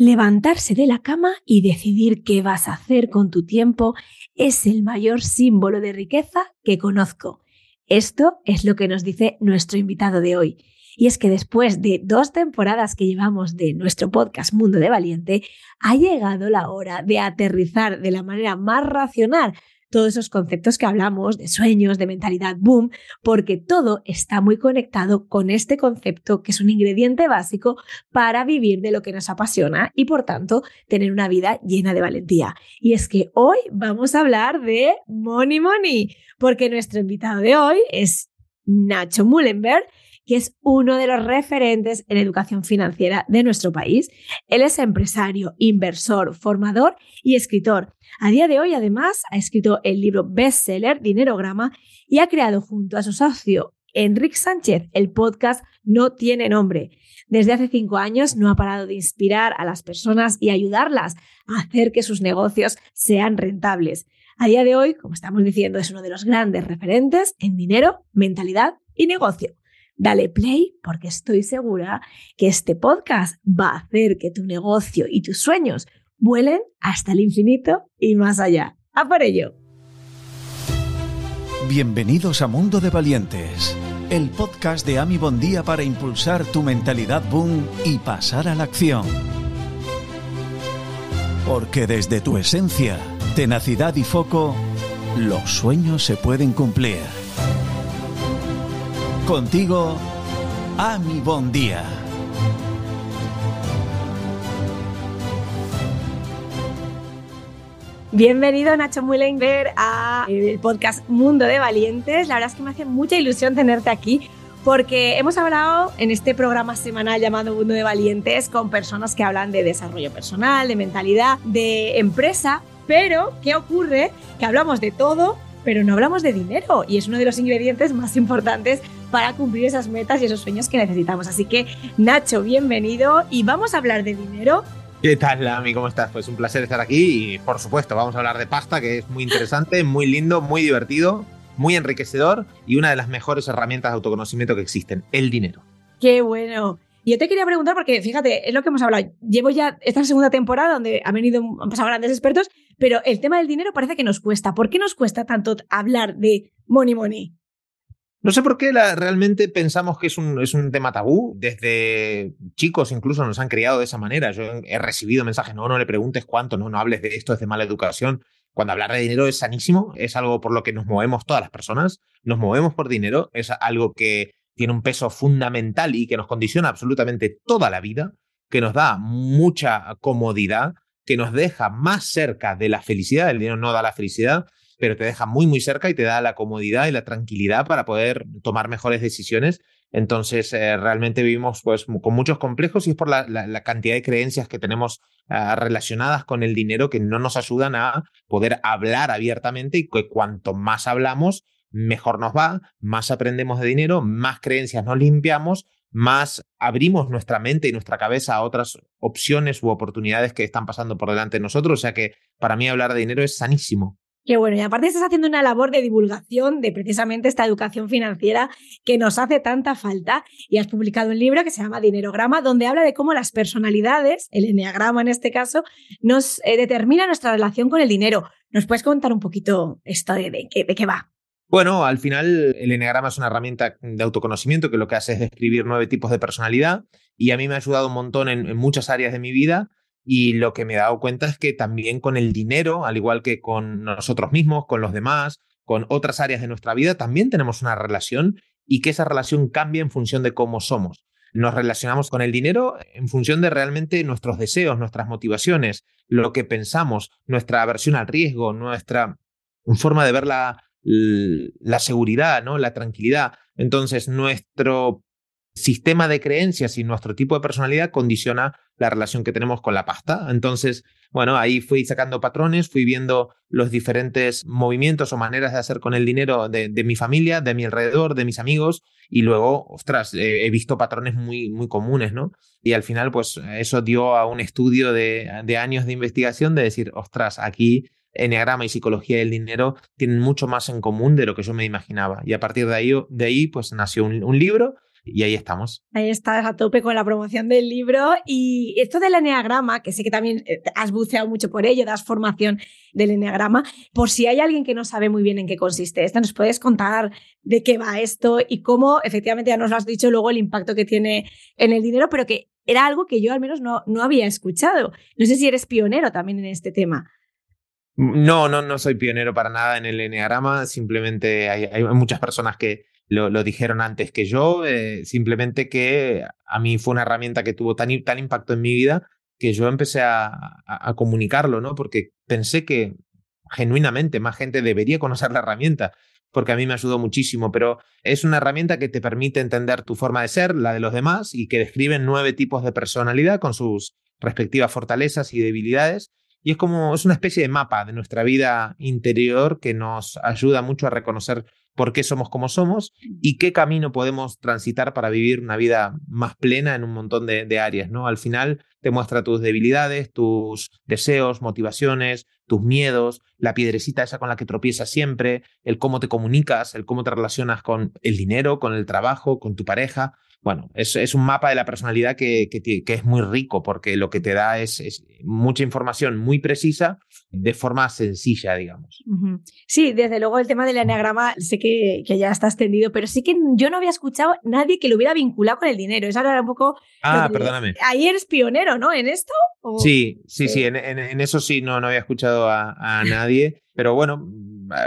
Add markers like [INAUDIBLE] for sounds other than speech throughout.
Levantarse de la cama y decidir qué vas a hacer con tu tiempo es el mayor símbolo de riqueza que conozco. Esto es lo que nos dice nuestro invitado de hoy. Y es que después de dos temporadas que llevamos de nuestro podcast Mundo de Valiente, ha llegado la hora de aterrizar de la manera más racional todos esos conceptos que hablamos de sueños, de mentalidad boom, porque todo está muy conectado con este concepto que es un ingrediente básico para vivir de lo que nos apasiona y por tanto tener una vida llena de valentía. Y es que hoy vamos a hablar de Money Money, porque nuestro invitado de hoy es Nacho Mullenberg que es uno de los referentes en educación financiera de nuestro país. Él es empresario, inversor, formador y escritor. A día de hoy, además, ha escrito el libro bestseller Dinero Grama y ha creado junto a su socio Enrique Sánchez el podcast No tiene nombre. Desde hace cinco años no ha parado de inspirar a las personas y ayudarlas a hacer que sus negocios sean rentables. A día de hoy, como estamos diciendo, es uno de los grandes referentes en dinero, mentalidad y negocio. Dale play porque estoy segura que este podcast va a hacer que tu negocio y tus sueños vuelen hasta el infinito y más allá. ¡A por ello! Bienvenidos a Mundo de Valientes, el podcast de Ami Bondía para impulsar tu mentalidad boom y pasar a la acción. Porque desde tu esencia, tenacidad y foco, los sueños se pueden cumplir. Contigo, a mi buen día. Bienvenido Nacho Mullenberg a eh, el podcast Mundo de Valientes. La verdad es que me hace mucha ilusión tenerte aquí porque hemos hablado en este programa semanal llamado Mundo de Valientes con personas que hablan de desarrollo personal, de mentalidad, de empresa, pero ¿qué ocurre? Que hablamos de todo pero no hablamos de dinero y es uno de los ingredientes más importantes para cumplir esas metas y esos sueños que necesitamos. Así que, Nacho, bienvenido y vamos a hablar de dinero. ¿Qué tal, Lami? ¿Cómo estás? Pues un placer estar aquí y, por supuesto, vamos a hablar de pasta, que es muy interesante, muy lindo, muy divertido, muy enriquecedor y una de las mejores herramientas de autoconocimiento que existen, el dinero. ¡Qué bueno! yo te quería preguntar, porque fíjate, es lo que hemos hablado. Llevo ya esta segunda temporada donde han venido, han pasado grandes expertos, pero el tema del dinero parece que nos cuesta. ¿Por qué nos cuesta tanto hablar de money money? No sé por qué la, realmente pensamos que es un, es un, tema tabú. Desde chicos incluso nos han criado de esa manera. Yo he recibido mensajes, no, no le preguntes cuánto, no, no hables de esto, es de mala educación. Cuando hablar de dinero es sanísimo, es algo por lo que nos movemos todas las personas, nos movemos por dinero, es algo que tiene un peso fundamental y que nos condiciona absolutamente toda la vida, que nos da mucha comodidad, que nos deja más cerca de la felicidad. El dinero no da la felicidad, pero te deja muy, muy cerca y te da la comodidad y la tranquilidad para poder tomar mejores decisiones. Entonces, eh, realmente vivimos pues, con muchos complejos y es por la, cantidad de creencias que tenemos ah, relacionadas con el dinero que no nos ayudan a poder hablar abiertamente y que cuanto más hablamos, mejor nos va, más aprendemos de dinero, más creencias nos limpiamos más abrimos nuestra mente y nuestra cabeza a otras opciones u oportunidades que están pasando por delante de nosotros. O sea que para mí hablar de dinero es sanísimo. Qué bueno, y aparte estás haciendo una labor de divulgación de precisamente esta educación financiera que nos hace tanta falta. Y has publicado un libro que se llama Dinerograma, donde habla de cómo las personalidades, el enneagrama en este caso, nos eh, determina nuestra relación con el dinero. ¿Nos puedes contar un poquito esto de qué va? Bueno, al final el enneagrama es una herramienta de autoconocimiento que lo que hace es describir nueve tipos de personalidad y a mí me ha ayudado un montón en, muchas áreas de mi vida y lo que me he dado cuenta es que también con el dinero, al igual que con nosotros mismos, con los demás, con otras áreas de nuestra vida, también tenemos una relación y que esa relación cambia en función de cómo somos. Nos relacionamos con el dinero en función de realmente nuestros deseos, nuestras motivaciones, lo que pensamos, nuestra aversión al riesgo, nuestra forma de verla la seguridad, ¿no? la tranquilidad. Entonces, nuestro sistema de creencias y nuestro tipo de personalidad condiciona la relación que tenemos con la pasta. Entonces, bueno, ahí fui sacando patrones, fui viendo los diferentes movimientos o maneras de hacer con el dinero de, mi familia, de mi alrededor, de mis amigos, y luego, ostras, eh, he visto patrones muy, muy comunes, ¿no? Y al final, pues eso dio a un estudio de, de años de investigación de decir, ostras, aquí Enneagrama y Psicología del Dinero tienen mucho más en común de lo que yo me imaginaba. Y a partir de ahí, de ahí pues nació un, libro y ahí estamos. Ahí estás a tope con la promoción del libro y esto del enneagrama, que sé que también eh, has buceado mucho por ello, das formación del enneagrama, por si hay alguien que no sabe muy bien en qué consiste esto, ¿nos puedes contar de qué va esto y cómo, efectivamente, ya nos lo has dicho luego, el impacto que tiene en el dinero, pero que era algo que yo al menos no, no había escuchado. No sé si eres pionero también en este tema. No, no, no soy pionero para nada en el enneagrama, simplemente hay, muchas personas que lo, dijeron antes que yo, eh, simplemente que a mí fue una herramienta que tuvo tan, tal impacto en mi vida que yo empecé a, a comunicarlo, ¿no? Porque pensé que genuinamente más gente debería conocer la herramienta porque a mí me ayudó muchísimo, pero es una herramienta que te permite entender tu forma de ser, la de los demás, y que describen nueve tipos de personalidad con sus respectivas fortalezas y debilidades, y es como, es una especie de mapa de nuestra vida interior que nos ayuda mucho a reconocer por qué somos como somos y qué camino podemos transitar para vivir una vida más plena en un montón de, áreas, ¿no? Al final te muestra tus debilidades, tus deseos, motivaciones, tus miedos, la piedrecita esa con la que tropiezas siempre, el cómo te comunicas, el cómo te relacionas con el dinero, con el trabajo, con tu pareja. Bueno, es, un mapa de la personalidad que, es muy rico porque lo que te da es, mucha información muy precisa de forma sencilla, digamos. Sí, desde luego el tema del anagrama sé que, ya está extendido, pero sí que yo no había escuchado a nadie que lo hubiera vinculado con el dinero. Es ahora un poco... Ah, perdóname. Ahí eres pionero, ¿no? ¿En esto? Sí, sí, sí, en, eso sí no, no había escuchado a, a nadie. Pero bueno,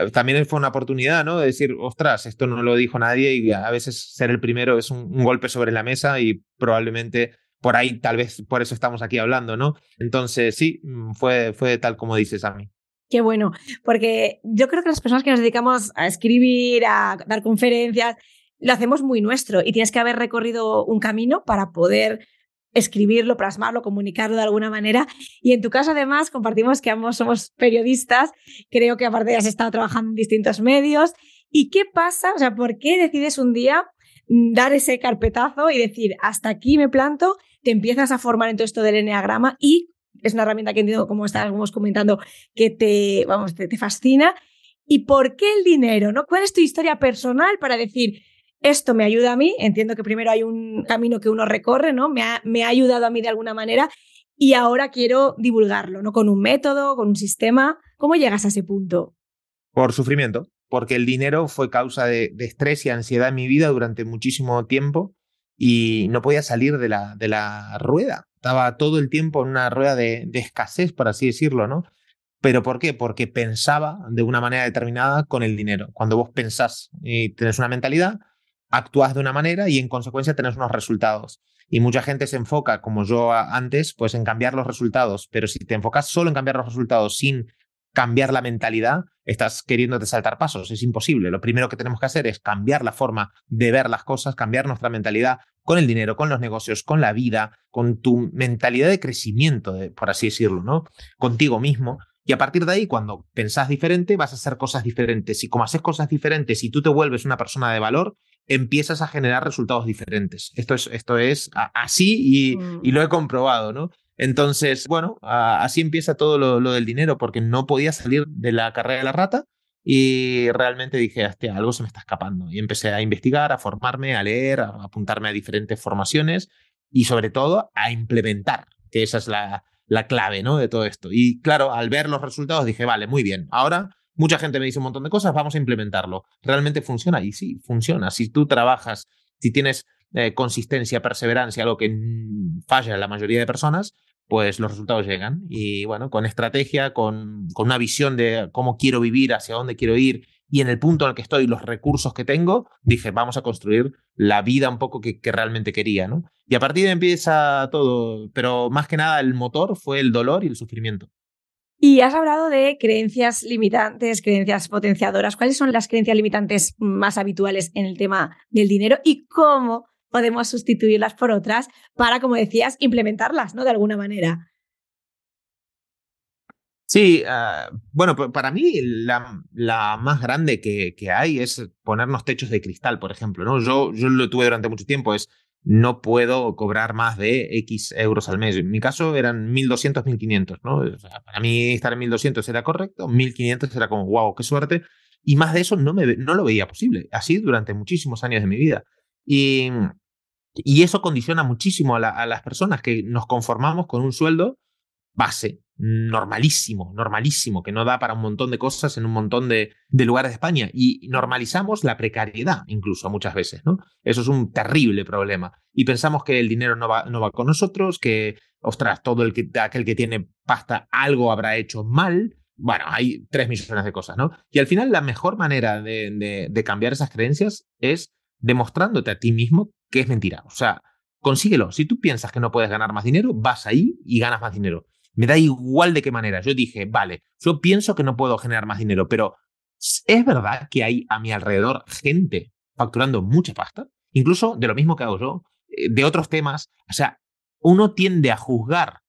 eh, también fue una oportunidad, ¿no? De decir, ostras, esto no lo dijo nadie y a veces ser el primero es un, golpe sobre la mesa y probablemente por ahí, tal vez por eso estamos aquí hablando, ¿no? Entonces, sí, mm, fue, fue tal como dices a mí. Qué bueno, porque yo creo que las personas que nos dedicamos a escribir, a dar conferencias, lo hacemos muy nuestro y tienes que haber recorrido un camino para poder escribirlo, plasmarlo, comunicarlo de alguna manera. Y en tu caso, además, compartimos que ambos somos periodistas. Creo que aparte has estado trabajando en distintos medios. ¿Y qué pasa? O sea, ¿por qué decides un día dar ese carpetazo y decir, hasta aquí me planto, te empiezas a formar en todo esto del enneagrama y es una herramienta que entiendo, como estábamos comentando, que te, vamos, te fascina. ¿Y por qué el dinero? ¿no? ¿Cuál es tu historia personal para decir, esto me ayuda a mí, entiendo que primero hay un camino que uno recorre, ¿no? Me ha, me ha ayudado a mí de alguna manera y ahora quiero divulgarlo, ¿no? Con un método, con un sistema. ¿Cómo llegas a ese punto? Por sufrimiento, porque el dinero fue causa de, estrés y ansiedad en mi vida durante muchísimo tiempo y no podía salir de la, de la rueda. Estaba todo el tiempo en una rueda de escasez, por así decirlo, ¿no? ¿Pero por qué? Porque pensaba de una manera determinada con el dinero. Cuando vos pensás y tenés una mentalidad, actúas de una manera y en consecuencia tenés unos resultados. Y mucha gente se enfoca, como yo antes, pues en cambiar los resultados, pero si te enfocas solo en cambiar los resultados sin cambiar la mentalidad, estás queriéndote saltar pasos, es imposible. Lo primero que tenemos que hacer es cambiar la forma de ver las cosas, cambiar nuestra mentalidad con el dinero, con los negocios, con la vida, con tu mentalidad de crecimiento, por así decirlo, ¿no? Contigo mismo. Y a partir de ahí, cuando pensás diferente, vas a hacer cosas diferentes. Y como haces cosas diferentes y tú te vuelves una persona de valor, empiezas a generar resultados diferentes. Esto es, esto es así y, mm. lo he comprobado, ¿no? Entonces, bueno, así empieza todo lo, del dinero, porque no podía salir de la carrera de la rata y realmente dije, hostia, algo se me está escapando. Y empecé a investigar, a formarme, a leer, a apuntarme a diferentes formaciones y sobre todo a implementar, que esa es la, la clave ¿no? de todo esto. Y claro, al ver los resultados dije, vale, muy bien, ahora Mucha gente me dice un montón de cosas, vamos a implementarlo. ¿Realmente funciona? Y sí, funciona. Si tú trabajas, si tienes eh, consistencia, perseverancia, lo que mm, falla en la mayoría de personas, pues los resultados llegan. Y bueno, con estrategia, con, con una visión de cómo quiero vivir, hacia dónde quiero ir y en el punto en el que estoy, los recursos que tengo, dije, vamos a construir la vida un poco que, que realmente quería, ¿no? Y a partir de ahí empieza todo, pero más que nada el motor fue el dolor y el sufrimiento. Y has hablado de creencias limitantes, creencias potenciadoras. ¿Cuáles son las creencias limitantes más habituales en el tema del dinero y cómo podemos sustituirlas por otras para, como decías, implementarlas, ¿no? De alguna manera. Sí, ah, bueno, para mí la, más grande que, hay es ponernos techos de cristal, por ejemplo. ¿no? Yo, yo lo tuve durante mucho tiempo, es no puedo cobrar más de X euros al mes. En mi caso eran 1.200, 1.500, ¿no? para mí estar en 1.200 era correcto, 1.500 era como, wow, qué suerte. Y más de eso no, me, no lo veía posible, así durante muchísimos años de mi vida. Y, y eso condiciona muchísimo a, a las personas que nos conformamos con un sueldo base, normalísimo, normalísimo, que no da para un montón de cosas en un montón de, lugares de España. Y normalizamos la precariedad, incluso muchas veces, ¿no? Eso es un terrible problema. Y pensamos que el dinero no va, con nosotros, que, ostras, todo el aquel que tiene pasta algo habrá hecho mal. Bueno, hay tres millones de cosas, ¿no? Y al final la mejor manera de, de cambiar esas creencias es demostrándote a ti mismo que es mentira. O sea, consíguelo. Si tú piensas que no puedes ganar más dinero, vas ahí y ganas más dinero. Me da igual de qué manera. Yo dije, vale, yo pienso que no puedo generar más dinero, pero ¿es verdad que hay a mi alrededor gente facturando mucha pasta? Incluso de lo mismo que hago yo, eh, de otros temas. O sea, uno tiende a juzgar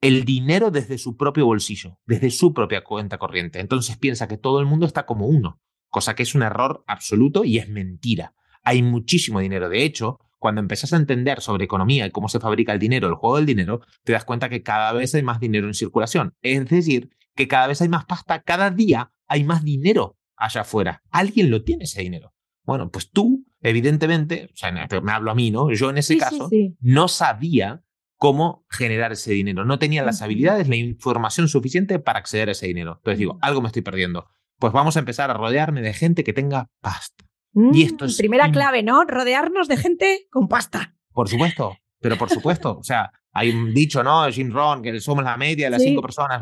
el dinero desde su propio bolsillo, desde su propia cuenta corriente. Entonces piensa que todo el mundo está como uno, cosa que es un error absoluto y es mentira. Hay muchísimo dinero. De hecho, cuando empezás a entender sobre economía y cómo se fabrica el dinero, el juego del dinero, te das cuenta que cada vez hay más dinero en circulación. Es decir, que cada vez hay más pasta, cada día hay más dinero allá afuera. Alguien lo tiene ese dinero. Bueno, pues tú, evidentemente, sea, me hablo a mí, ¿no? Yo en ese caso no sabía cómo generar ese dinero. No tenía las habilidades, la información suficiente para acceder a ese dinero. Entonces digo, mm. algo me estoy perdiendo. Pues vamos a empezar a rodearme de gente que tenga pasta y mm, esto es. Primera clave, ¿no? Rodearnos de gente con pasta. Por supuesto, pero por supuesto. o sea, hay un dicho, ¿no? Jim Ron, que somos la media de las cinco personas,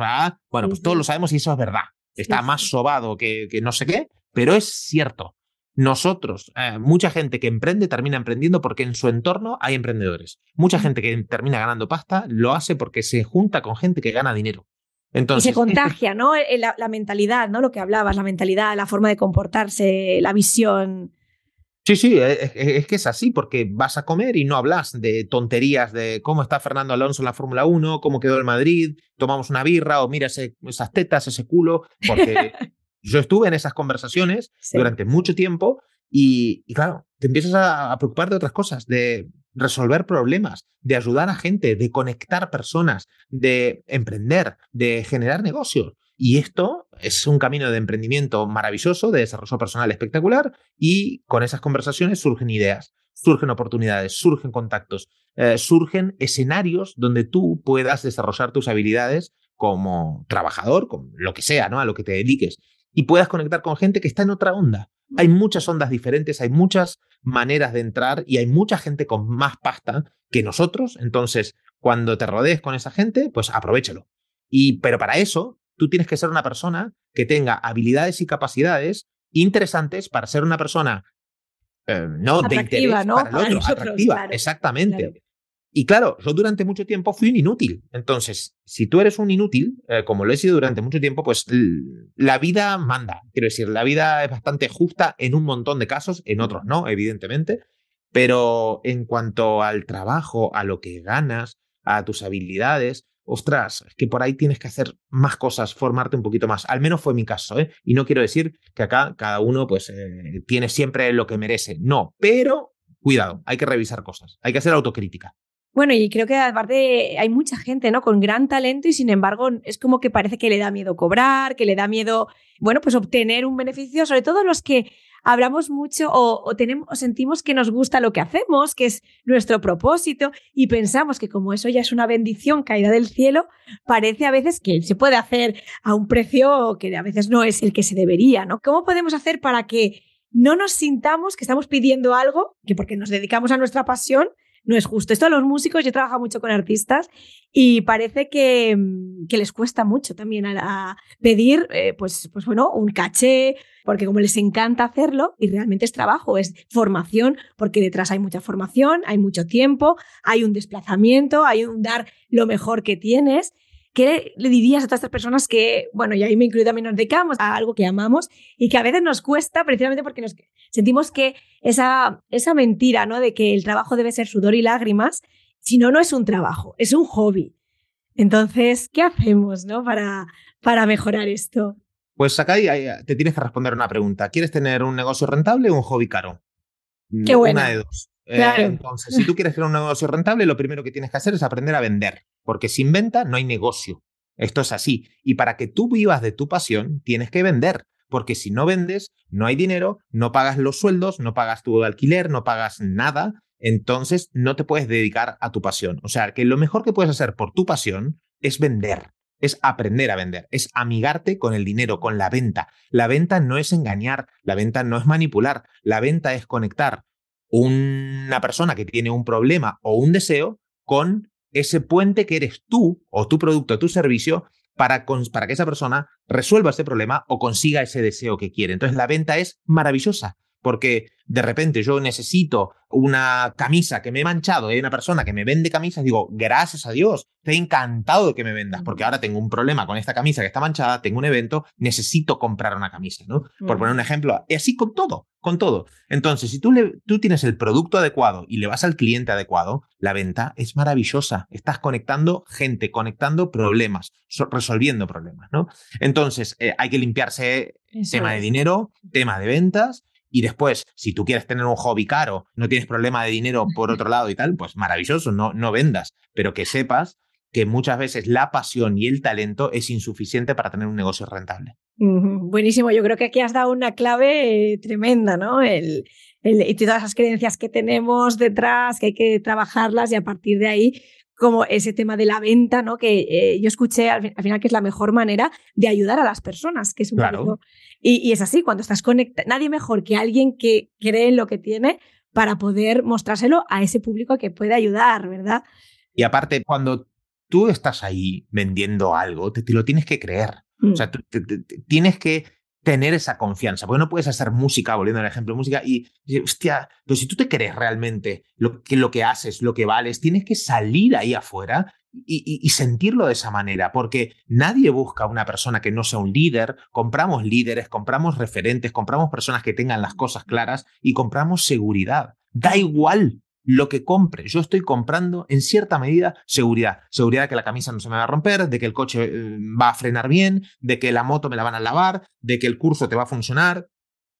Bueno, pues todos lo sabemos y eso es verdad. Está más sobado que, no sé qué, pero es cierto. Nosotros, eh, mucha gente que emprende termina emprendiendo porque en su entorno hay emprendedores. Mucha mm. gente que termina ganando pasta lo hace porque se junta con gente que gana dinero. Y se [LAUGHS] contagia, ¿no? Eh, eh, la, mentalidad, ¿no? Lo que hablabas, la mentalidad, la forma de comportarse, la visión. Sí, sí, eh, es, que es así, porque vas a comer y no hablas de tonterías de cómo está Fernando Alonso en la Fórmula 1, cómo quedó el Madrid, tomamos una birra o mira ese, esas tetas, ese culo, porque [LAUGHS] yo estuve en esas conversaciones durante mucho tiempo y, claro, te empiezas a preocupar de otras cosas, de resolver problemas, de ayudar a gente, de conectar personas, de emprender, de generar negocios. Y esto es un camino de emprendimiento maravilloso, de desarrollo personal espectacular, y con esas conversaciones surgen ideas, surgen oportunidades, surgen contactos, eh, surgen escenarios donde tú puedas desarrollar tus habilidades como trabajador, con lo que sea, ¿no? A lo que te dediques, y puedas conectar con gente que está en otra onda. Hay muchas ondas diferentes, hay muchas maneras de entrar y hay mucha gente con más pasta que nosotros. Entonces, cuando te rodees con esa gente, pues aprovechalo. Y, pero para eso, tú tienes que ser una persona que tenga habilidades y capacidades interesantes para ser una persona eh, no de interés ¿no? para el otro, atractiva, exactamente. Y claro, yo durante mucho tiempo fui un inútil. Entonces, si tú eres un inútil, eh, como lo he sido durante mucho tiempo, pues la vida manda. Quiero decir, la vida es bastante justa en un montón de casos, en otros no, evidentemente. Pero en cuanto al trabajo, a lo que ganas, a tus habilidades, ostras, es que por ahí tienes que hacer más cosas, formarte un poquito más. Al menos fue mi caso, ¿eh? Y no quiero decir que acá cada uno pues eh, tiene siempre lo que merece. No, pero cuidado, hay que revisar cosas, hay que hacer autocrítica. Bueno, y creo que aparte hay mucha gente, ¿no? Con gran talento y sin embargo es como que parece que le da miedo cobrar, que le da miedo, bueno, pues obtener un beneficio, sobre todo los que hablamos mucho o, o, tenemos, o sentimos que nos gusta lo que hacemos, que es nuestro propósito y pensamos que como eso ya es una bendición caída del cielo, parece a veces que se puede hacer a un precio que a veces no es el que se debería, ¿no? ¿Cómo podemos hacer para que no nos sintamos que estamos pidiendo algo, que porque nos dedicamos a nuestra pasión, no es justo. Esto a los músicos, yo trabajo mucho con artistas y parece que, mm, les cuesta mucho también pedir, eh, pues, pues bueno, un caché, porque como les encanta hacerlo y realmente es trabajo, es formación, porque detrás hay mucha formación, hay mucho tiempo, hay un desplazamiento, hay un dar lo mejor que tienes ¿Qué le dirías a todas estas personas que, bueno, y ahí me incluyo también nos dedicamos a algo que amamos y que a veces nos cuesta precisamente porque nos sentimos que esa, esa mentira, ¿no? De que el trabajo debe ser sudor y lágrimas, si no, no es un trabajo, es un hobby. Entonces, ¿qué hacemos, ¿no? Para, para mejorar esto. Pues acá te tienes que responder una pregunta. ¿Quieres tener un negocio rentable o un hobby caro? Qué bueno. Una de dos. Eh, entonces, si tú quieres crear un negocio rentable, lo primero que tienes que hacer es aprender a vender, porque sin venta no hay negocio. Esto es así. Y para que tú vivas de tu pasión, tienes que vender, porque si no vendes, no hay dinero, no pagas los sueldos, no pagas tu alquiler, no pagas nada, entonces no te puedes dedicar a tu pasión. O sea, que lo mejor que puedes hacer por tu pasión es vender es aprender a vender, es amigarte con el dinero, con la venta. La venta no es engañar, la venta no es manipular, la venta es conectar una persona que tiene un problema o un deseo con ese puente que eres tú o tu producto o tu servicio para, que esa persona resuelva ese problema o consiga ese deseo que quiere. Entonces la venta es maravillosa porque de repente yo necesito una camisa que me he manchado y hay una persona que me vende camisas, digo, gracias a Dios, estoy encantado de que me vendas, porque ahora tengo un problema con esta camisa que está manchada, tengo un evento, necesito comprar una camisa, ¿no? Por poner un ejemplo, y así con todo, con todo. Entonces, si tú, le, tú tienes el producto adecuado y le vas al cliente adecuado, la venta es maravillosa, estás conectando gente, conectando problemas, resolviendo problemas, ¿no? Entonces, eh, hay que limpiarse tema de dinero, tema de ventas y después, si tú quieres tener un hobby caro, no tienes problema de dinero por otro lado y tal, pues maravilloso, no, no vendas, pero que sepas que muchas veces la pasión y el talento es insuficiente para tener un negocio rentable. buenísimo, yo creo que aquí has dado una clave eh, tremenda, ¿no? El, y todas esas creencias que tenemos detrás, que hay que trabajarlas y a partir de ahí como ese tema de la venta, ¿no? Que eh, yo escuché al, final que es la mejor manera de ayudar a las personas, que es un y, es así, cuando estás conectado, nadie mejor que alguien que cree en lo que tiene para poder mostrárselo a ese público que puede ayudar, ¿verdad? Y aparte, cuando tú estás ahí vendiendo algo, te, lo tienes que creer. O mm. sea, tienes que tener esa confianza, porque no puedes hacer música, volviendo al ejemplo, música, y, hostia, pero si tú te crees realmente lo que, lo que haces, lo que vales, tienes que salir ahí afuera y, y, sentirlo de esa manera, porque nadie busca una persona que no sea un líder, compramos líderes, compramos referentes, compramos personas que tengan las cosas claras y compramos seguridad. Da igual lo que compre. Yo estoy comprando en cierta medida seguridad. Seguridad de que la camisa no se me va a romper, de que el coche eh, va a frenar bien, de que la moto me la van a lavar, de que el curso te va a funcionar,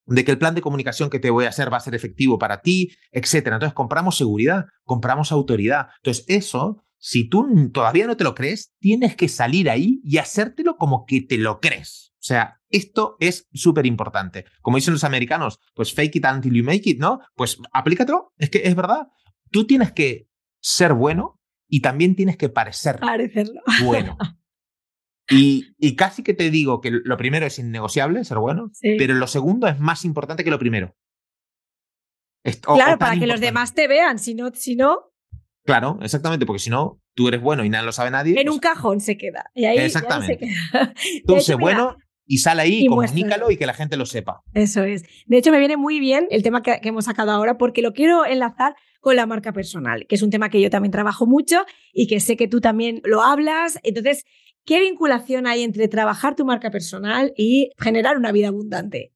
de que el plan de comunicación que te voy a hacer va a ser efectivo para ti, etc. Entonces compramos seguridad, compramos autoridad. Entonces eso, si tú todavía no te lo crees, tienes que salir ahí y hacértelo como que te lo crees. O sea, esto es súper importante. Como dicen los americanos, pues fake it until you make it, ¿no? Pues aplícatelo, es que es verdad. Tú tienes que ser bueno y también tienes que parecer Parecerlo. bueno. [LAUGHS] Y, casi que te digo que lo primero es innegociable, ser bueno, pero lo segundo es más importante que lo primero. claro, para que los demás te vean, si no, si no. Claro, exactamente, porque si no, tú eres bueno y nadie lo sabe nadie. En un cajón se queda. Y ahí exactamente. Ya se queda. [LAUGHS] Tú bueno y sale ahí, y comunícalo y que la gente lo sepa. Eso es. De hecho, me viene muy bien el tema que, hemos sacado ahora porque lo quiero enlazar con la marca personal, que es un tema que yo también trabajo mucho y que sé que tú también lo hablas. Entonces, ¿qué vinculación hay entre trabajar tu marca personal y generar una vida abundante?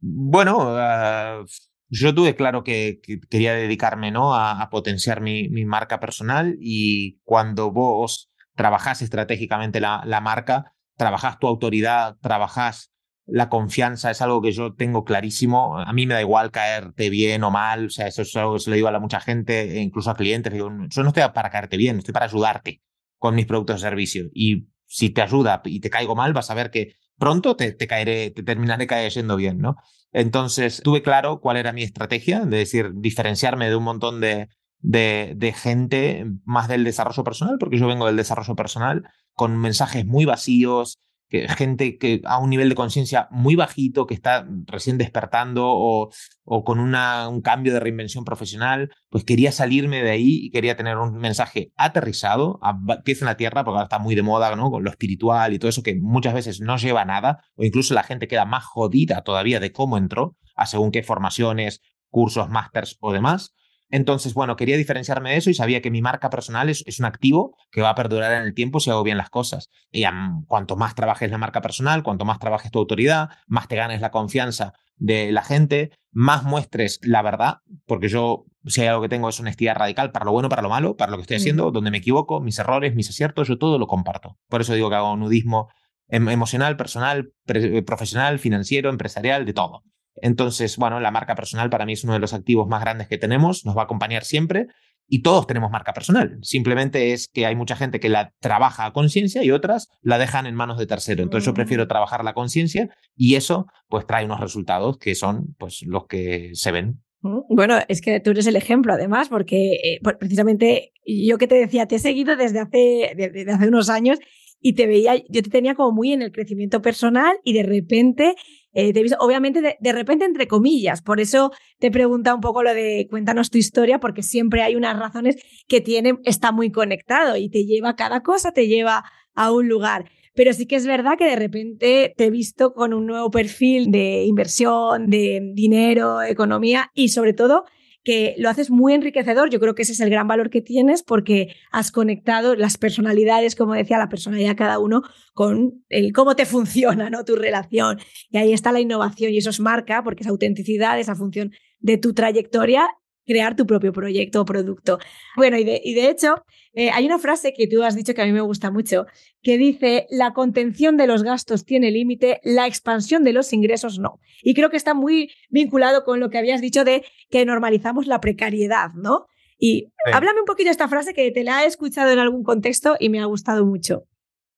Bueno, ah, yo tuve claro que, quería dedicarme ¿no? a, potenciar mi, marca personal y cuando vos trabajas estratégicamente la, la marca, trabajas tu autoridad, trabajas la confianza, es algo que yo tengo clarísimo. A mí me da igual caerte bien o mal, o sea, eso es algo que se lo digo a mucha gente, e incluso a clientes. yo no estoy para caerte bien, estoy para ayudarte con mis productos y servicios. Y si te ayuda y te caigo mal, vas a ver que pronto te, caeré, te terminaré cayendo bien, ¿no? Entonces, tuve claro cuál era mi estrategia, de decir, diferenciarme de un montón de, de, gente más del desarrollo personal, porque yo vengo del desarrollo personal, con mensajes muy vacíos, que, gente que a un nivel de conciencia muy bajito, que está recién despertando o, o con una, un cambio de reinvención profesional, pues quería salirme de ahí y quería tener un mensaje aterrizado, a, pies en la tierra, porque ahora está muy de moda, ¿no? Con lo espiritual y todo eso que muchas veces no lleva a nada, o incluso la gente queda más jodida todavía de cómo entró, a según qué formaciones, cursos, másters o demás entonces, bueno, quería diferenciarme de eso y sabía que mi marca personal es, un activo que va a perdurar en el tiempo si hago bien las cosas. Y cuanto más trabajes la marca personal, cuanto más trabajes tu autoridad, más te ganes la confianza de la gente, más muestres la verdad, porque yo si hay algo que tengo es honestidad radical para lo bueno, para lo malo, para lo que estoy mm. haciendo, donde me equivoco, mis errores, mis aciertos, yo todo lo comparto. Por eso digo que hago nudismo em, emocional, personal, eh, profesional, financiero, empresarial, de todo. Entonces, bueno, la marca personal para mí es uno de los activos más grandes que tenemos, nos va a acompañar siempre y todos tenemos marca personal. Simplemente es que hay mucha gente que la trabaja a conciencia y otras la dejan en manos de tercero. Entonces yo prefiero mm. trabajar la conciencia y eso pues trae unos resultados que son pues los que se ven. Mm, bueno, es que tú eres el ejemplo además porque pues, precisamente yo que te decía, te he seguido desde hace, desde hace unos años y te veía, yo te tenía como muy en el crecimiento personal y de repente eh, obviamente de, repente entre comillas. Por eso te pregunta un poco lo de cuéntanos tu historia, porque siempre hay unas razones que tienen, está muy conectado y te lleva cada cosa, te lleva a un lugar. Pero sí que es verdad que de repente te he visto con un nuevo perfil de inversión, de dinero, economía y sobre todo que lo haces muy enriquecedor. Yo creo que ese es el gran valor que tienes porque has conectado las personalidades, como decía, la personalidad de cada uno con el cómo te funciona ¿no? tu relación. Y ahí está la innovación y eso es marca porque es autenticidad, esa función de tu trayectoria crear tu propio proyecto o producto. Bueno, y de, hecho, eh, hay una frase que tú has dicho que a mí me gusta mucho, que dice, la contención de los gastos tiene límite, la expansión de los ingresos no. Y creo que está muy vinculado con lo que habías dicho de que normalizamos la precariedad, ¿no? Y háblame un poquito de esta frase que te la he escuchado en algún contexto y me ha gustado mucho.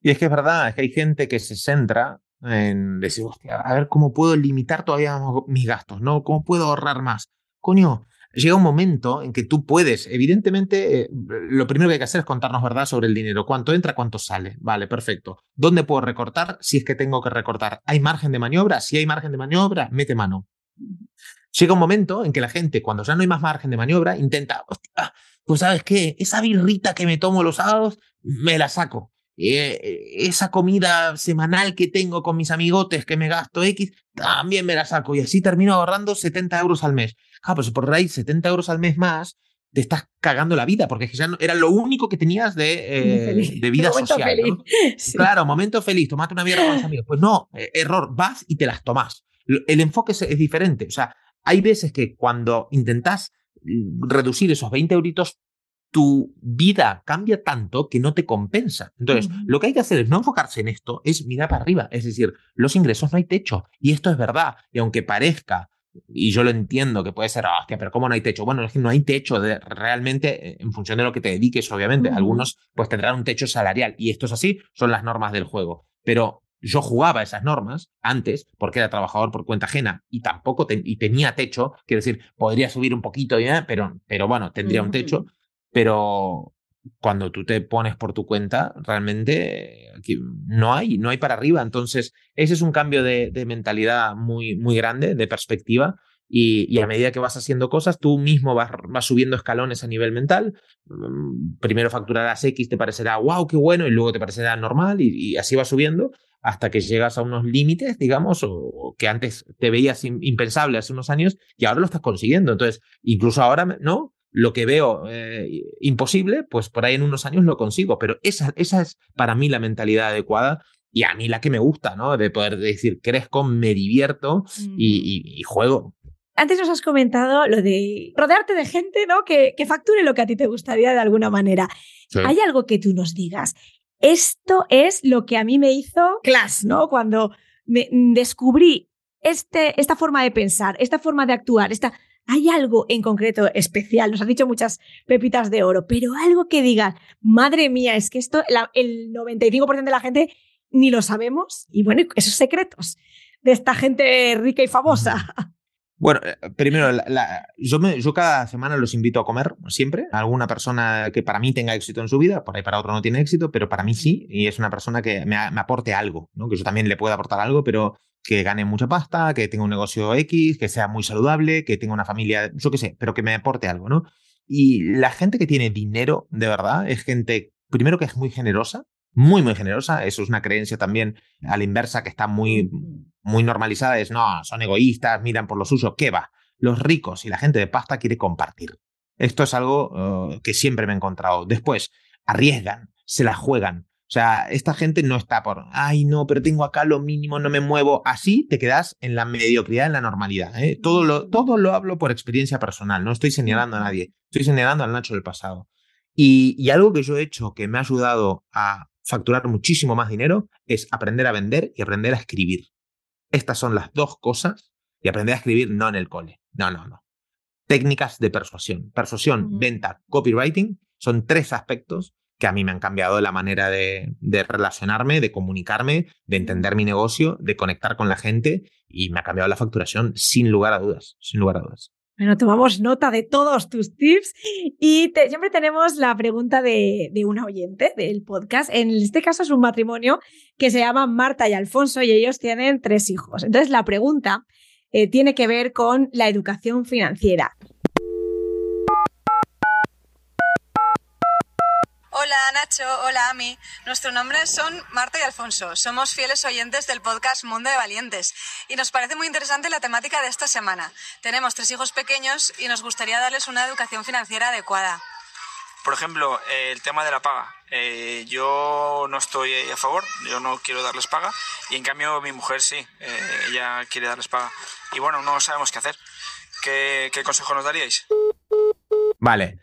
Y es que es verdad, es que hay gente que se centra en decir, hostia, a ver cómo puedo limitar todavía mis gastos, ¿no? ¿Cómo puedo ahorrar más? Coño, llega un momento en que tú puedes, evidentemente, eh, lo primero que hay que hacer es contarnos verdad sobre el dinero, cuánto entra, cuánto sale, vale, perfecto. ¿Dónde puedo recortar? Si es que tengo que recortar. ¿Hay margen de maniobra? Si hay margen de maniobra, mete mano. Llega un momento en que la gente, cuando ya no hay más margen de maniobra, intenta, Hostia, pues sabes qué, esa birrita que me tomo los sábados, me la saco. Eh, eh, esa comida semanal que tengo con mis amigotes que me gasto X, también me la saco. Y así termino ahorrando 70 euros al mes ah, pues por ahí 70 euros al mes más, te estás cagando la vida, porque ya era lo único que tenías de, eh, de vida social. [LAUGHS] Claro, momento feliz, tomate una mierda con los amigos. Pues no, eh, error, vas y te las tomas El enfoque es, diferente. O sea, hay veces que cuando intentas mm, reducir esos 20 euritos, tu vida cambia tanto que no te compensa. Entonces, lo que hay que hacer es no enfocarse en esto, es mirar para arriba. Es decir, los ingresos no hay techo. Y esto es verdad. Y aunque parezca y yo lo entiendo, que puede ser, oh, pero ¿cómo no hay techo? Bueno, es que no hay techo de, realmente eh, en función de lo que te dediques, obviamente. Algunos pues tendrán un techo salarial y esto es así, son las normas del juego. Pero yo jugaba esas normas antes porque era trabajador por cuenta ajena y tampoco y tenía techo, quiero decir, podría subir un poquito, ya pero, pero bueno, tendría un techo. Pero cuando tú te pones por tu cuenta, realmente aquí eh, no hay, no hay para arriba. Entonces, ese es un cambio de, mentalidad muy, muy grande, de perspectiva. Y, a medida que vas haciendo cosas, tú mismo vas, subiendo escalones a nivel mental. Mm, primero facturarás X, te parecerá wow, qué bueno, y luego te parecerá normal, y, así vas subiendo hasta que llegas a unos límites, digamos, o, que antes te veías impensable hace unos años y ahora lo estás consiguiendo. Entonces, incluso ahora, ¿no? lo que veo eh, imposible, pues por ahí en unos años lo consigo. Pero esa, esa es para mí la mentalidad adecuada y a mí la que me gusta, ¿no? De poder decir, crezco, me divierto y, juego. Antes nos has comentado lo de rodearte de gente, ¿no? Que, que facture lo que a ti te gustaría de alguna manera. ¿Hay algo que tú nos digas? Esto es lo que a mí me hizo Class, ¿no? Cuando me descubrí este, esta forma de pensar, esta forma de actuar, esta, hay algo en concreto especial, nos has dicho muchas pepitas de oro, pero algo que diga, madre mía, es que esto el 95% de la gente ni lo sabemos y bueno, esos secretos de esta gente rica y famosa. [LAUGHS] Bueno, eh, primero, yo, yo, cada semana los invito a comer siempre. A alguna persona que para mí tenga éxito en su vida, por ahí para otro no tiene éxito, pero para mí sí, y es una persona que me, me aporte algo, ¿no? que yo también le pueda aportar algo, pero que gane mucha pasta, que tenga un negocio X, que sea muy saludable, que tenga una familia, yo qué sé, pero que me aporte algo, ¿no? Y la gente que tiene dinero de verdad es gente, primero que es muy generosa, muy, muy generosa. Eso es una creencia también a la inversa que está muy, muy normalizada. Es, no, son egoístas, miran por los usos, ¿Qué va? Los ricos y la gente de pasta quiere compartir. Esto es algo eh, que siempre me he encontrado. Después, arriesgan, se la juegan, o sea, esta gente no está por, ay, no, pero tengo acá lo mínimo, no me muevo. Así te quedas en la mediocridad, en la normalidad. ¿eh? Todo, lo, todo lo hablo por experiencia personal, no estoy señalando a nadie, estoy señalando al Nacho del pasado. Y, algo que yo he hecho que me ha ayudado a facturar muchísimo más dinero es aprender a vender y aprender a escribir. Estas son las dos cosas y aprender a escribir no en el cole. No, no, no. Técnicas de persuasión. Persuasión, venta, copywriting son tres aspectos que a mí me han cambiado la manera de, relacionarme, de comunicarme, de entender mi negocio, de conectar con la gente y me ha cambiado la facturación sin lugar a dudas, sin lugar a dudas. Bueno, tomamos nota de todos tus tips y siempre tenemos la pregunta de, un una oyente del podcast. En este caso es un matrimonio que se llama Marta y Alfonso y ellos tienen tres hijos. Entonces la pregunta eh, tiene que ver con la educación financiera. Hola Nacho, hola Ami. Nuestro nombre son Marta y Alfonso. Somos fieles oyentes del podcast Mundo de Valientes y nos parece muy interesante la temática de esta semana. Tenemos tres hijos pequeños y nos gustaría darles una educación financiera adecuada. Por ejemplo, eh, el tema de la paga. Eh, yo no estoy a favor, yo no quiero darles paga y en cambio mi mujer sí, eh, ella quiere darles paga. Y bueno, no sabemos qué hacer. ¿Qué, qué consejo nos daríais? Vale.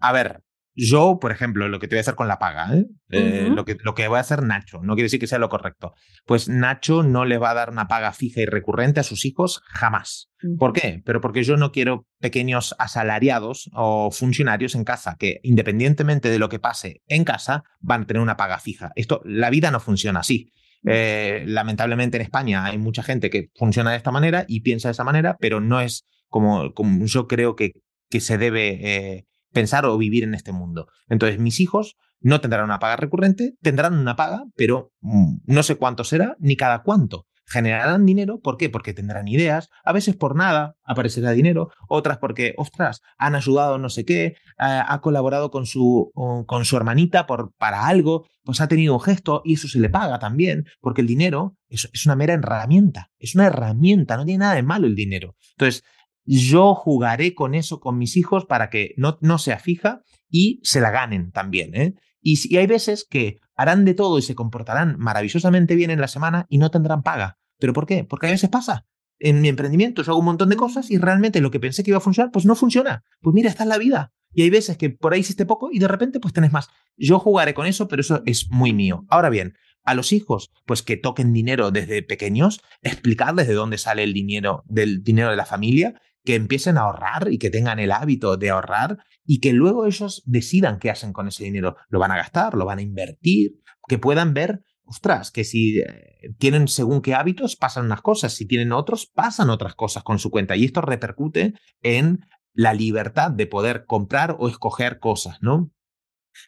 a ver, yo, por ejemplo, lo que te voy a hacer con la paga, eh, lo, que, lo que voy a hacer Nacho, no quiere decir que sea lo correcto. Pues Nacho no le va a dar una paga fija y recurrente a sus hijos jamás. ¿Por qué? Pero porque yo no quiero pequeños asalariados o funcionarios en casa que, independientemente de lo que pase en casa, van a tener una paga fija. Esto, la vida no funciona así. Mm. Eh, lamentablemente en España hay mucha gente que funciona de esta manera y piensa de esa manera, pero no es como, como yo creo que, que se debe eh, pensar o vivir en este mundo. Entonces, mis hijos no tendrán una paga recurrente, tendrán una paga, pero mm, no sé cuánto será ni cada cuánto. Generarán dinero, ¿por qué? Porque tendrán ideas, a veces por nada aparecerá dinero, otras porque, ostras, han ayudado no sé qué, ha, colaborado con su, con su hermanita por, para algo, pues ha tenido un gesto y eso se le paga también, porque el dinero es, es una mera herramienta, es una herramienta, no tiene nada de malo el dinero. Entonces, yo jugaré con eso con mis hijos para que no, sea fija y se la ganen también. ¿eh? Y, si hay veces que harán de todo y se comportarán maravillosamente bien en la semana y no tendrán paga. ¿Pero por qué? Porque a veces pasa. En mi emprendimiento yo hago un montón de cosas y realmente lo que pensé que iba a funcionar, pues no funciona. Pues mira, esta es la vida. Y hay veces que por ahí hiciste poco y de repente pues tenés más. Yo jugaré con eso, pero eso es muy mío. Ahora bien, a los hijos, pues que toquen dinero desde pequeños, explicarles de dónde sale el dinero del dinero de la familia que empiecen a ahorrar y que tengan el hábito de ahorrar y que luego ellos decidan qué hacen con ese dinero. Lo van a gastar, lo van a invertir, que puedan ver, ostras, que si eh, tienen según qué hábitos pasan unas cosas, si tienen otros pasan otras cosas con su cuenta y esto repercute en la libertad de poder comprar o escoger cosas, ¿no?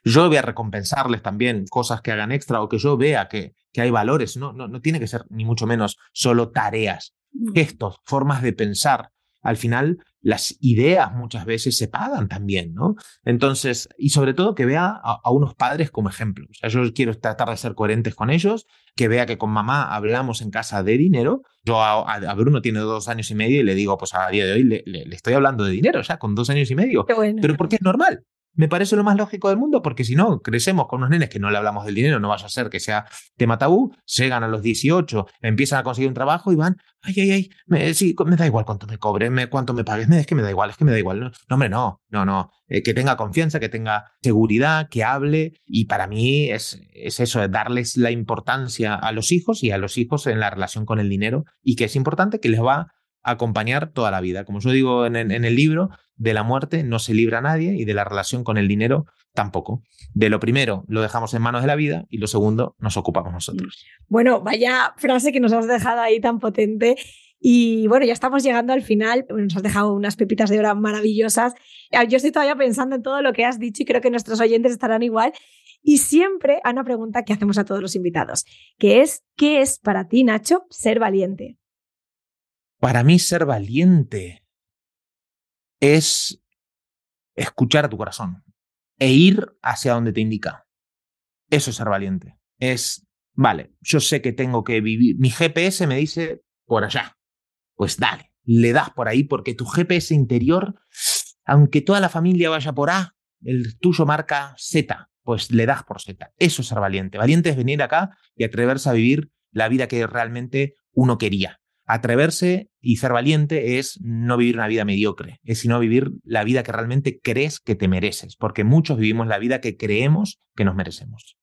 Yo voy a recompensarles también cosas que hagan extra o que yo vea que, que hay valores. No, no, no tiene que ser ni mucho menos solo tareas, mm. gestos, formas de pensar, al final las ideas muchas veces se pagan también, ¿no? Entonces, y sobre todo que vea a, unos padres como ejemplo. O sea, yo quiero tratar de ser coherentes con ellos, que vea que con mamá hablamos en casa de dinero. Yo a, Bruno tiene dos años y medio y le digo, pues a día de hoy le, estoy hablando de dinero, ya con dos años y medio. Pero porque es normal, me parece lo más lógico del mundo porque si no, crecemos con unos nenes que no le hablamos del dinero, no vas a hacer que sea tema tabú, llegan a los 18, empiezan a conseguir un trabajo y van, ay, ay, ay, me, sí, me da igual cuánto me cobres, cuánto me pagues, me, es que me da igual, es que me da igual. No, hombre, no, no, no, eh, que tenga confianza, que tenga seguridad, que hable y para mí es, es eso, es darles la importancia a los hijos y a los hijos en la relación con el dinero y que es importante que les va acompañar toda la vida. Como yo digo en, el libro, de la muerte no se libra nadie y de la relación con el dinero tampoco. De lo primero lo dejamos en manos de la vida y lo segundo nos ocupamos nosotros. Bueno, vaya frase que nos has dejado ahí tan potente. Y bueno, ya estamos llegando al final. nos has dejado unas pepitas de hora maravillosas. Ah, yo estoy todavía pensando en todo lo que has dicho y creo que nuestros oyentes estarán igual. Y siempre a una pregunta que hacemos a todos los invitados, que es, ¿qué es para ti, Nacho, ser valiente? Para mí ser valiente es escuchar a tu corazón e ir hacia donde te indica. Eso es ser valiente. Es, vale, yo sé que tengo que vivir, mi GPS me dice por allá. Pues dale, le das por ahí porque tu GPS interior, aunque toda la familia vaya por A, el tuyo marca Z, pues le das por Z. Eso es ser valiente. Valiente es venir acá y atreverse a vivir la vida que realmente uno quería atreverse y ser valiente es no vivir una vida mediocre, es sino vivir la vida que realmente crees que te mereces, porque muchos vivimos la vida que creemos que nos merecemos.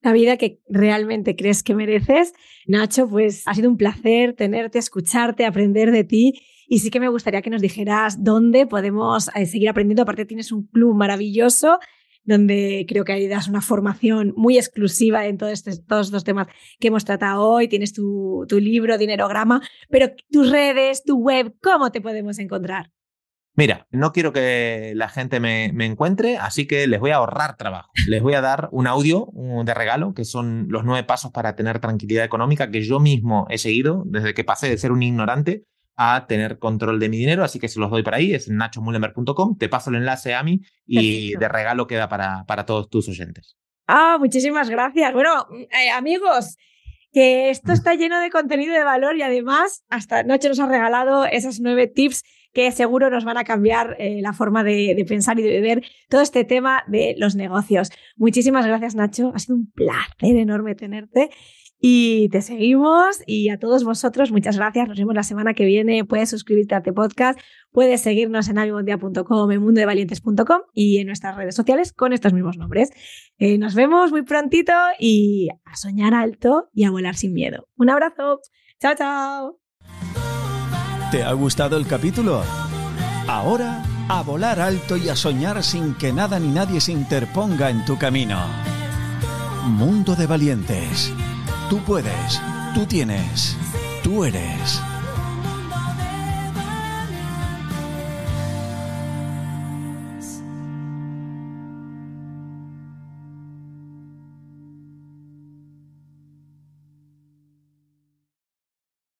La vida que realmente crees que mereces. Nacho, pues ha sido un placer tenerte, escucharte, aprender de ti. Y sí que me gustaría que nos dijeras dónde podemos eh, seguir aprendiendo. Aparte, tienes un club maravilloso donde creo que ahí das una formación muy exclusiva en este, todos estos temas que hemos tratado hoy. Tienes tu, tu libro, Grama, pero tus redes, tu web, ¿cómo te podemos encontrar? Mira, no quiero que la gente me, encuentre, así que les voy a ahorrar trabajo. Les voy a dar un audio de regalo, que son los nueve pasos para tener tranquilidad económica, que yo mismo he seguido desde que pasé de ser un ignorante a tener control de mi dinero, así que se los doy para ahí, es nachomullenberg.com, te paso el enlace a mí y de regalo queda para, para todos tus oyentes. Ah, muchísimas gracias. Bueno, eh, amigos, que esto está lleno de contenido de valor y además hasta Noche nos ha regalado esas nueve tips que seguro nos van a cambiar eh, la forma de, de, pensar y de ver todo este tema de los negocios. Muchísimas gracias, Nacho. Ha sido un placer enorme tenerte. Y te seguimos y a todos vosotros muchas gracias. Nos vemos la semana que viene. Puedes suscribirte a este podcast, puedes seguirnos en amibondia.com, en mundodevalientes.com y en nuestras redes sociales con estos mismos nombres. Eh, nos vemos muy prontito y a soñar alto y a volar sin miedo. Un abrazo. Chao, chao. ¿Te ha gustado el capítulo? Ahora a volar alto y a soñar sin que nada ni nadie se interponga en tu camino. Mundo de Valientes Tú puedes, tú tienes, tú eres.